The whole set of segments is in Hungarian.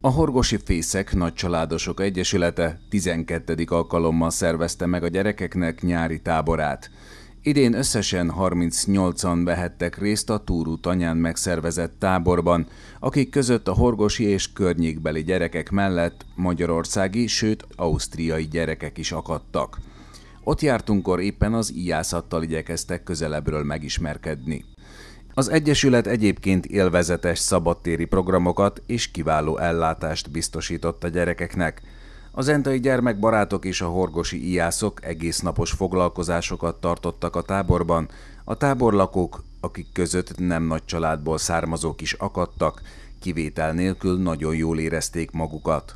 A Horgosi Fészek Nagycsaládosok Egyesülete 12. alkalommal szervezte meg a gyerekeknek nyári táborát. Idén összesen 38-an vehettek részt a Túrú tanyán megszervezett táborban, akik között a horgosi és környékbeli gyerekek mellett magyarországi, sőt ausztriai gyerekek is akadtak. Ott jártunkkor éppen az íjászattal igyekeztek közelebbről megismerkedni. Az Egyesület egyébként élvezetes szabadtéri programokat és kiváló ellátást biztosított a gyerekeknek. Az entai gyermekbarátok és a horgosi iászok egésznapos foglalkozásokat tartottak a táborban. A táborlakók, akik között nem nagy családból származók is akadtak, kivétel nélkül nagyon jól érezték magukat.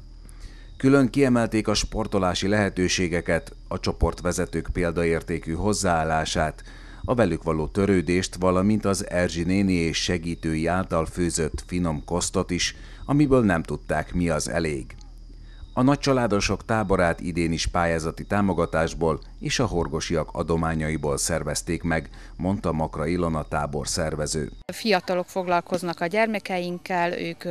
Külön kiemelték a sportolási lehetőségeket, a csoportvezetők példaértékű hozzáállását, a velük való törődést, valamint az Erzsi néni és segítői által főzött finom kosztot is, amiből nem tudták mi az elég. A nagycsaládosok táborát idén is pályázati támogatásból és a horgosiak adományaiból szervezték meg, mondta Makra Ilona tábor szervező. Fiatalok foglalkoznak a gyermekeinkkel, ők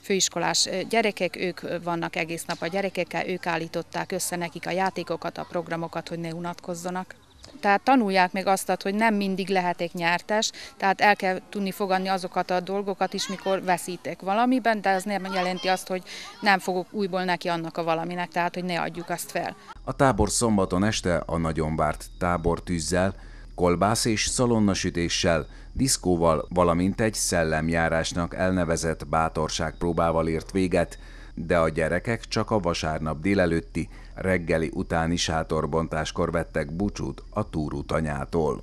főiskolás gyerekek, ők vannak egész nap a gyerekekkel, ők állították össze nekik a játékokat, a programokat, hogy ne unatkozzanak tehát tanulják meg azt, hogy nem mindig lehetek nyertes, tehát el kell tudni fogadni azokat a dolgokat is, mikor veszítek valamiben, de az nem jelenti azt, hogy nem fogok újból neki annak a valaminek, tehát hogy ne adjuk azt fel. A tábor szombaton este a nagyon várt tábortűzzel, kolbász és szalonnasütéssel, diszkóval, valamint egy szellemjárásnak elnevezett bátorságpróbával ért véget, de a gyerekek csak a vasárnap délelőtti, reggeli utáni sátorbontáskor vettek búcsút a túrutanyától.